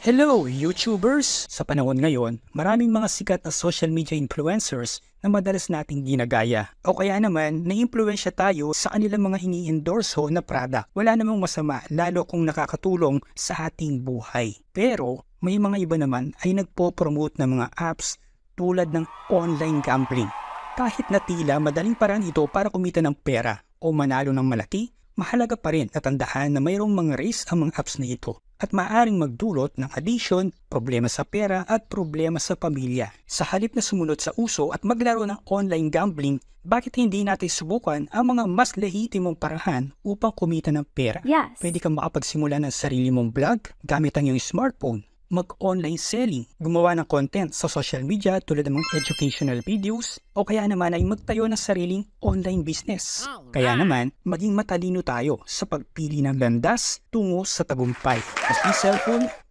Hello YouTubers! Sa panahon ngayon, maraming mga sikat na social media influencers na madalas nating ginagaya. O kaya naman, naimpluensya tayo sa kanilang mga ini-endorso na product. Wala namang masama, lalo kung nakakatulong sa ating buhay. Pero, may mga iba naman ay nagpo-promote ng mga apps tulad ng online gambling. Kahit na tila madaling paraan ito para kumita ng pera o manalo ng malaki, mahalaga pa rin na tandaan na mayroong mga race ang mga apps na ito at maaring magdulot ng addition, problema sa pera at problema sa pamilya. Sa halip na sumunod sa uso at maglaro ng online gambling, bakit hindi natin subukan ang mga mas lehitimong parahan upang kumita ng pera? Yes. Pwede kang makapagsimula ng sarili mong vlog gamit ang iyong smartphone mag-online selling, gumawa ng content sa social media tulad ng mga educational videos, o kaya naman ay magtayo ng sariling online business. Kaya naman, maging matalino tayo sa pagpili ng landas tungo sa tagumpay. Kasi cellphone,